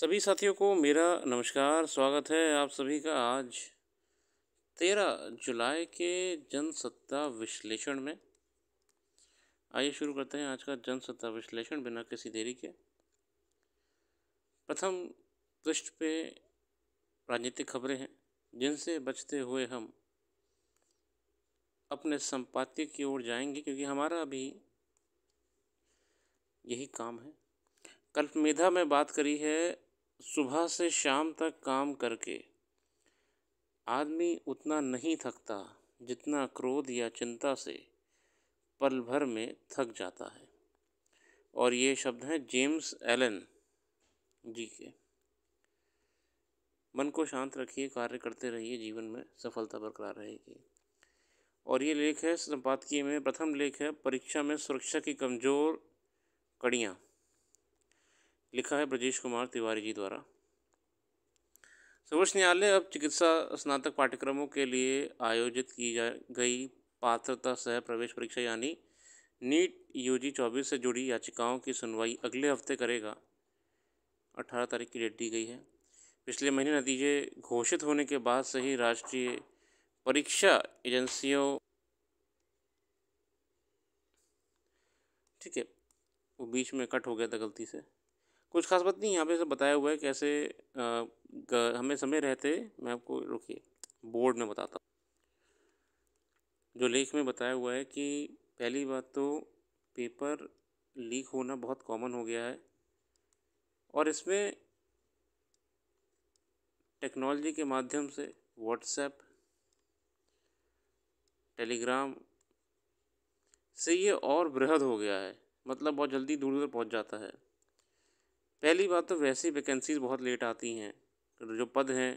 सभी साथियों को मेरा नमस्कार स्वागत है आप सभी का आज तेरह जुलाई के जनसत्ता विश्लेषण में आइए शुरू करते हैं आज का जनसत्ता विश्लेषण बिना किसी देरी के प्रथम पृष्ठ पे राजनीतिक खबरें हैं जिनसे बचते हुए हम अपने संपादकीय की ओर जाएंगे क्योंकि हमारा अभी यही काम है कल्पमेधा मेधा में बात करी है सुबह से शाम तक काम करके आदमी उतना नहीं थकता जितना क्रोध या चिंता से पल भर में थक जाता है और ये शब्द हैं जेम्स एलन जी के मन को शांत रखिए कार्य करते रहिए जीवन में सफलता बरकरार रहेगी और ये लेख है संपादकीय में प्रथम लेख है परीक्षा में सुरक्षा की कमज़ोर कड़ियाँ लिखा है ब्रजेश कुमार तिवारी जी द्वारा सर्वोच्च न्यायालय अब चिकित्सा स्नातक पाठ्यक्रमों के लिए आयोजित की जा गई पात्रता सह प्रवेश परीक्षा यानी नीट यू जी चौबीस से जुड़ी याचिकाओं की सुनवाई अगले हफ्ते करेगा अठारह तारीख की डेट दी गई है पिछले महीने नतीजे घोषित होने के बाद से ही राष्ट्रीय परीक्षा एजेंसियों ठीक है वो बीच में कट हो गया था गलती से कुछ खास बात नहीं यहाँ पे बताया हुआ है कैसे हमें समय रहते मैं आपको रुकिए बोर्ड में बताता जो लेख में बताया हुआ है कि पहली बात तो पेपर लीक होना बहुत कॉमन हो गया है और इसमें टेक्नोलॉजी के माध्यम से व्हाट्सएप टेलीग्राम से ये और बृहद हो गया है मतलब बहुत जल्दी दूर दूर पहुंच जाता है पहली बात तो वैसी वैकेंसीज़ बहुत लेट आती हैं तो जो पद हैं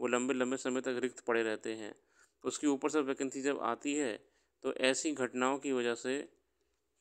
वो लंबे लंबे समय तक रिक्त पड़े रहते हैं उसके ऊपर से वैकेंसी जब आती है तो ऐसी घटनाओं की वजह से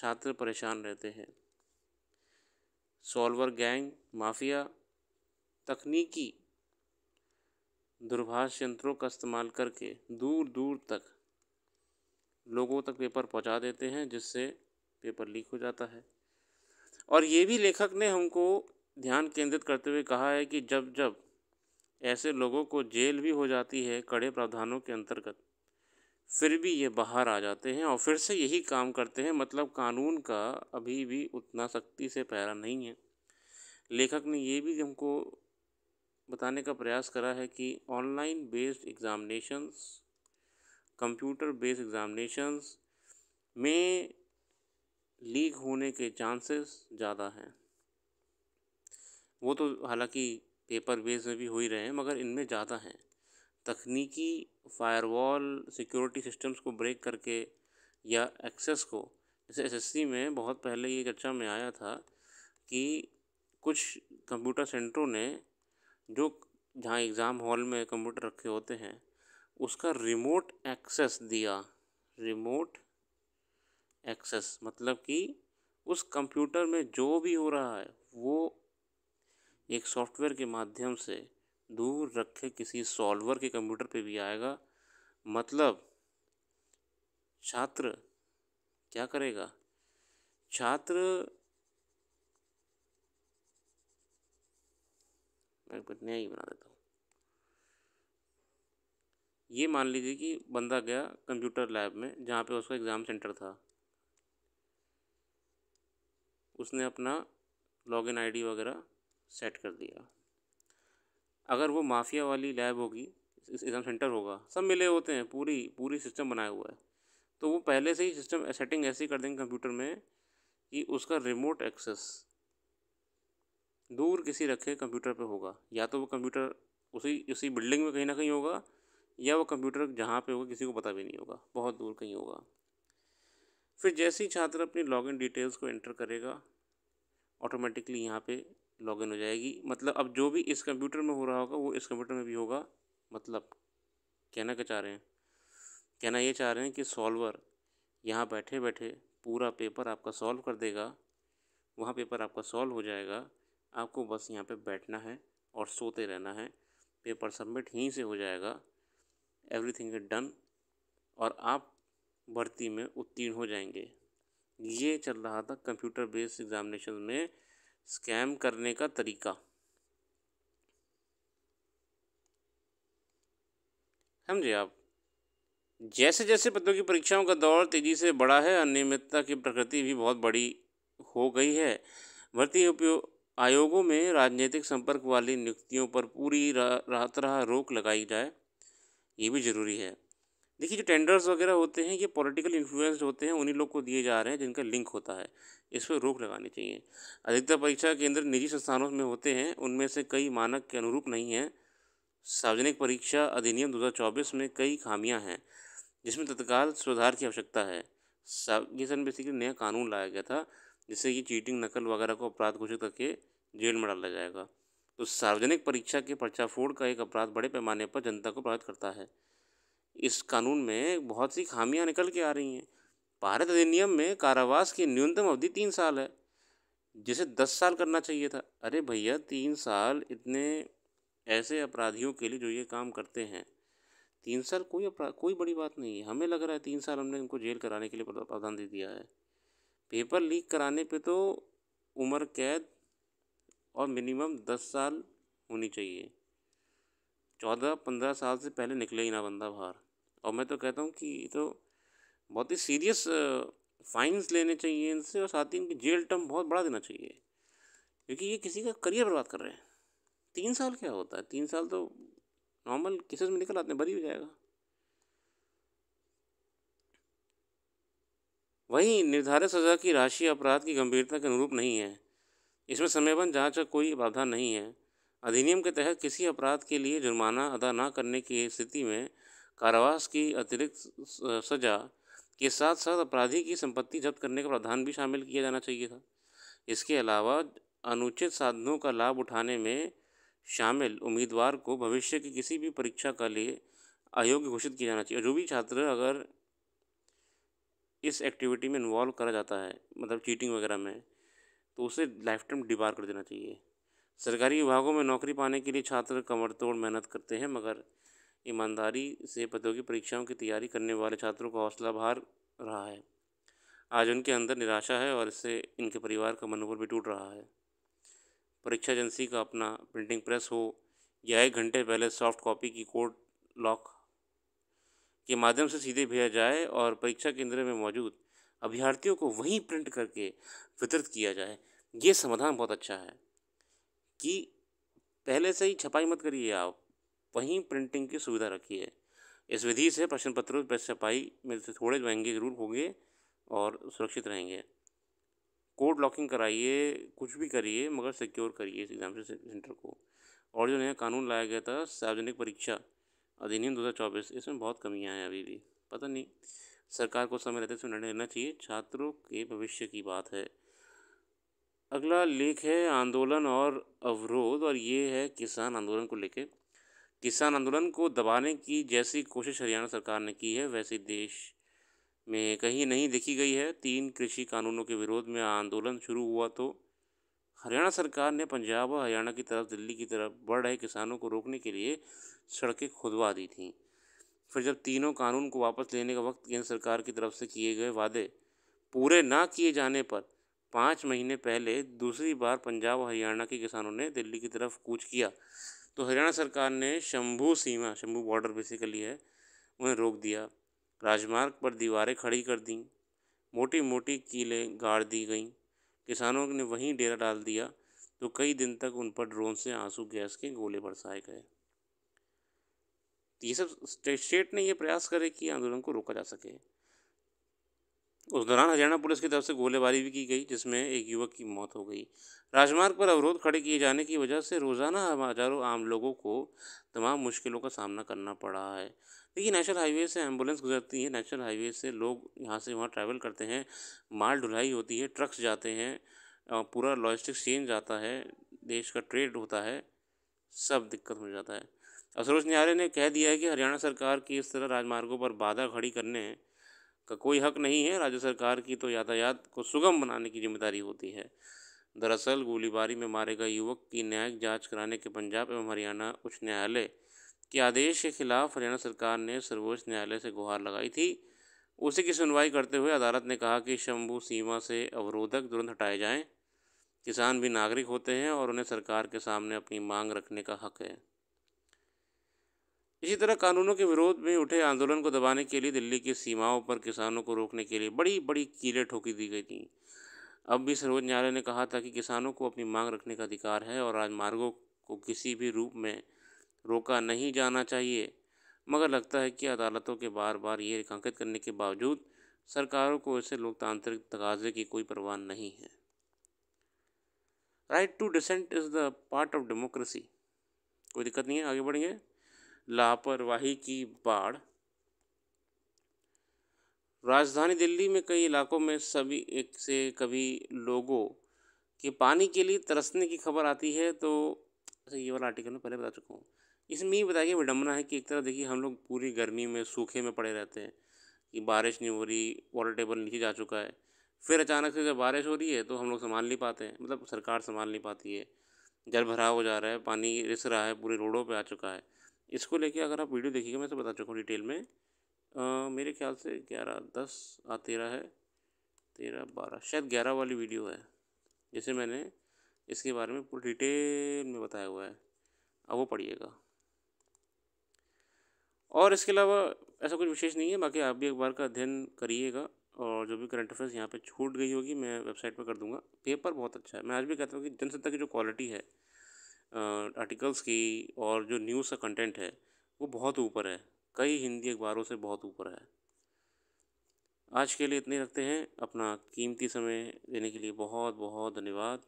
छात्र परेशान रहते हैं सॉल्वर गैंग माफिया तकनीकी दूरभाष यंत्रों का इस्तेमाल करके दूर दूर तक लोगों तक पेपर पहुंचा देते हैं जिससे पेपर लीक हो जाता है और ये भी लेखक ने हमको ध्यान केंद्रित करते हुए कहा है कि जब जब ऐसे लोगों को जेल भी हो जाती है कड़े प्रावधानों के अंतर्गत फिर भी ये बाहर आ जाते हैं और फिर से यही काम करते हैं मतलब कानून का अभी भी उतना सख्ती से पैरा नहीं है लेखक ने ये भी हमको बताने का प्रयास करा है कि online based examinations computer based examinations में लीक होने के चांसेस ज़्यादा हैं वो तो हालांकि पेपर बेस में भी हो ही रहे हैं मगर इनमें ज़्यादा हैं तकनीकी फायरवॉल सिक्योरिटी सिस्टम्स को ब्रेक करके या एक्सेस को जैसे एसएससी में बहुत पहले ये चर्चा में आया था कि कुछ कंप्यूटर सेंटरों ने जो जहाँ एग्ज़ाम हॉल में कंप्यूटर रखे होते हैं उसका रिमोट एक्सेस दिया रिमोट एक्सेस मतलब कि उस कंप्यूटर में जो भी हो रहा है वो एक सॉफ्टवेयर के माध्यम से दूर रखे किसी सॉल्वर के कंप्यूटर पे भी आएगा मतलब छात्र क्या करेगा छात्र मैं कुछ नया ही बना देता हूँ ये मान लीजिए कि बंदा गया कंप्यूटर लैब में जहाँ पे उसका एग्ज़ाम सेंटर था उसने अपना लॉगिन आईडी वगैरह सेट कर दिया अगर वो माफिया वाली लैब होगी एग्ज़ाम सेंटर होगा सब मिले होते हैं पूरी पूरी सिस्टम बनाया हुआ है तो वो पहले से ही सिस्टम सेटिंग ऐसी कर देंगे कंप्यूटर में कि उसका रिमोट एक्सेस दूर किसी रखे कंप्यूटर पे होगा या तो वो कंप्यूटर उसी उसी बिल्डिंग में कहीं ना कहीं होगा या वो कंप्यूटर जहाँ पे होगा किसी को पता भी नहीं होगा बहुत दूर कहीं होगा फिर जैसे ही छात्र अपनी लॉगिन डिटेल्स को एंटर करेगा ऑटोमेटिकली यहाँ पे लॉगिन हो जाएगी मतलब अब जो भी इस कंप्यूटर में हो रहा होगा वो इस कंप्यूटर में भी होगा मतलब कहना क्या चाह रहे हैं कहना ये चाह रहे हैं कि सॉल्वर यहाँ बैठे बैठे पूरा पेपर आपका सॉल्व कर देगा वहाँ पेपर आपका सॉल्व हो जाएगा आपको बस यहाँ पे बैठना है और सोते रहना है पेपर सबमिट यहीं से हो जाएगा एवरीथिंग इज डन और आप भर्ती में उत्तीर्ण हो जाएंगे ये चल रहा था कंप्यूटर बेस्ड एग्जामिनेशन में स्कैम करने का तरीका समझे आप जैसे जैसे पत्रों की परीक्षाओं का दौर तेजी से बढ़ा है अनियमितता की प्रकृति भी बहुत बड़ी हो गई है भर्ती उपयोग आयोगों में राजनीतिक संपर्क वाली नियुक्तियों पर पूरी रात रहा रोक लगाई जाए ये भी जरूरी है देखिए जो टेंडर्स वगैरह होते हैं ये पॉलिटिकल इन्फ्लुएंस्ड होते हैं उन्हीं लोग को दिए जा रहे हैं जिनका लिंक होता है इस पर रोक लगानी चाहिए अधिकतर परीक्षा केंद्र निजी संस्थानों में होते हैं उनमें से कई मानक के अनुरूप नहीं हैं सार्वजनिक परीक्षा अधिनियम दो में कई खामियाँ हैं जिसमें तत्काल सुधार की आवश्यकता है ये सर बेसिकली नया कानून लाया गया था जिससे कि चीटिंग नकल वगैरह को अपराध घोषित करके जेल में डाला जाएगा तो सार्वजनिक परीक्षा के पर्चा फोड़ का एक अपराध बड़े पैमाने पर जनता को प्रभावित करता है इस कानून में बहुत सी खामियां निकल के आ रही हैं भारत अधिनियम में कारावास की न्यूनतम अवधि तीन साल है जिसे दस साल करना चाहिए था अरे भैया तीन साल इतने ऐसे अपराधियों के लिए जो ये काम करते हैं तीन साल कोई कोई बड़ी बात नहीं है हमें लग रहा है तीन साल हमने इनको जेल कराने के लिए प्रावधान दे दिया है पेपर लीक कराने पे तो उम्र कैद और मिनिमम दस साल होनी चाहिए चौदह पंद्रह साल से पहले निकले ही ना बंदा बाहर और मैं तो कहता हूँ कि ये तो बहुत ही सीरियस फाइन्स लेने चाहिए इनसे और साथ ही इनकी जेल टर्म बहुत बड़ा देना चाहिए क्योंकि ये किसी का करियर बर्बाद कर रहे हैं तीन साल क्या होता है तीन साल तो नॉर्मल केसेस में निकल आते हैं बरी हो जाएगा वहीं निर्धारित सजा की राशि अपराध की गंभीरता के अनुरूप नहीं है इसमें समयबंद जांच का कोई प्रावधान नहीं है अधिनियम के तहत किसी अपराध के लिए जुर्माना अदा ना करने की स्थिति में कारावास की अतिरिक्त सजा के साथ साथ अपराधी की संपत्ति जब्त करने का प्रावधान भी शामिल किया जाना चाहिए था इसके अलावा अनुचित साधनों का लाभ उठाने में शामिल उम्मीदवार को भविष्य की किसी भी परीक्षा के लिए अयोग्य घोषित किया जाना चाहिए जो भी छात्र अगर इस एक्टिविटी में इन्वॉल्व करा जाता है मतलब चीटिंग वगैरह में तो उसे लाइफ टाइम डिबार कर देना चाहिए सरकारी विभागों में नौकरी पाने के लिए छात्र कमर तोड़ मेहनत करते हैं मगर ईमानदारी से की परीक्षाओं की तैयारी करने वाले छात्रों का हौसला भार रहा है आज उनके अंदर निराशा है और इससे इनके परिवार का मनोबल भी टूट रहा है परीक्षा एजेंसी का अपना प्रिंटिंग प्रेस हो या एक घंटे पहले सॉफ्ट कॉपी की कोड लॉक के माध्यम से सीधे भेजा जाए और परीक्षा केंद्र में मौजूद अभ्यर्थियों को वहीं प्रिंट करके वितरित किया जाए ये समाधान बहुत अच्छा है कि पहले से ही छपाई मत करिए आप वहीं प्रिंटिंग की सुविधा रखी है इस विधि से प्रश्न पत्र पर छपाई में से थोड़े महंगे जरूर होंगे और सुरक्षित रहेंगे कोड लॉकिंग कराइए कुछ भी करिए मगर सिक्योर करिए इस एग्ज़ाम सेंटर को और जो नया कानून लाया गया था सार्वजनिक परीक्षा अधिनियम दो हज़ार चौबीस इसमें बहुत कमियाँ हैं अभी भी पता नहीं सरकार को समय रहते इसमें निर्णय लेना चाहिए छात्रों के भविष्य की बात है अगला लेख है आंदोलन और अवरोध और ये है किसान आंदोलन को लेके किसान आंदोलन को दबाने की जैसी कोशिश हरियाणा सरकार ने की है वैसी देश में कहीं नहीं देखी गई है तीन कृषि कानूनों के विरोध में आंदोलन शुरू हुआ तो हरियाणा सरकार ने पंजाब और हरियाणा की तरफ दिल्ली की तरफ बढ़ रहे किसानों को रोकने के लिए सड़कें खुदवा दी थीं फिर जब तीनों कानून को वापस लेने का वक्त केंद्र सरकार की तरफ से किए गए वादे पूरे ना किए जाने पर पाँच महीने पहले दूसरी बार पंजाब और हरियाणा के किसानों ने दिल्ली की तरफ कूच किया तो हरियाणा सरकार ने शंभू सीमा शंभू बॉर्डर बेसिकली है उन्हें रोक दिया राजमार्ग पर दीवारें खड़ी कर दी मोटी मोटी कीलें गाड़ दी गई किसानों ने वहीं डेरा डाल दिया तो कई दिन तक उन पर ड्रोन से आंसू गैस के गोले बरसाए गए तो ये सब स्टेट ने ये प्रयास करे कि आंदोलन को रोका जा सके उस दौरान हरियाणा पुलिस की तरफ से गोलीबारी भी की गई जिसमें एक युवक की मौत हो गई राजमार्ग पर अवरोध खड़े किए जाने की वजह से रोज़ाना हजारों आम लोगों को तमाम मुश्किलों का सामना करना पड़ रहा है देखिए नेशनल हाईवे से एम्बुलेंस गुजरती है नेशनल हाईवे से लोग यहाँ से वहाँ ट्रैवल करते हैं माल ढुलाई होती है ट्रक्स जाते हैं पूरा लॉजिस्टिक्स चेंज जाता है देश का ट्रेड होता है सब दिक्कत हो जाता है असरोज न्यायालय ने कह दिया है कि हरियाणा सरकार की इस तरह राजमार्गों पर बाधा खड़ी करने का कोई हक नहीं है राज्य सरकार की तो यातायात को सुगम बनाने की जिम्मेदारी होती है दरअसल गोलीबारी में मारे गए युवक की न्यायिक जांच कराने के पंजाब एवं हरियाणा उच्च न्यायालय के आदेश के खिलाफ हरियाणा सरकार ने सर्वोच्च न्यायालय से गुहार लगाई थी उसी की सुनवाई करते हुए अदालत ने कहा कि शंभू सीमा से अवरोधक तुरंत हटाए जाएं किसान भी नागरिक होते हैं और उन्हें सरकार के सामने अपनी मांग रखने का हक है इसी तरह कानूनों के विरोध में उठे आंदोलन को दबाने के लिए दिल्ली की सीमाओं पर किसानों को रोकने के लिए बड़ी बड़ी कीलें ठोकी दी गई थी अब भी सर्वोच्च न्यायालय ने कहा था कि किसानों को अपनी मांग रखने का अधिकार है और राजमार्गों को किसी भी रूप में रोका नहीं जाना चाहिए मगर लगता है कि अदालतों के बार बार ये रेखांकित करने के बावजूद सरकारों को ऐसे लोकतांत्रिक तकाजे की कोई परवाह नहीं है right to dissent is the part of democracy कोई दिक्कत नहीं है आगे बढ़ेंगे लापरवाही की बाढ़ राजधानी दिल्ली में कई इलाकों में सभी एक से कभी लोगों के पानी के लिए तरसने की खबर आती है तो अच्छा ये वाला आर्टिकल मैं पहले बता चुका हूँ इसमें ये बताइए विडम्बना है कि एक तरह देखिए हम लोग पूरी गर्मी में सूखे में पड़े रहते हैं कि बारिश नहीं हो रही वाटर टेबल नीचे जा चुका है फिर अचानक से जब बारिश हो रही है तो हम लोग संभाल नहीं पाते हैं मतलब सरकार संभाल नहीं पाती है जल भराव हो जा रहा है पानी रिस रहा है पूरे रोडों पर आ चुका है इसको लेके अगर आप वीडियो देखिएगा मैं तो बता चुका हूँ डिटेल में आ, मेरे ख्याल से ग्यारह दस आ तेरह है तेरह बारह शायद ग्यारह वाली वीडियो है जैसे मैंने इसके बारे में पूरी डिटेल में बताया हुआ है अब वो पढ़िएगा और इसके अलावा ऐसा कुछ विशेष नहीं है बाकी आप भी एक बार का अध्ययन करिएगा और जो भी करंट अफेयर्स यहाँ पे छूट गई होगी मैं वेबसाइट पर कर दूंगा पेपर बहुत अच्छा है मैं आज भी कहता हूँ कि जनसत्ता की जो क्वालिटी है आर्टिकल्स की और जो न्यूज़ का कंटेंट है वो बहुत ऊपर है कई हिंदी अखबारों से बहुत ऊपर है आज के लिए इतने रखते हैं अपना कीमती समय देने के लिए बहुत बहुत धन्यवाद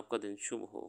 आपका दिन शुभ हो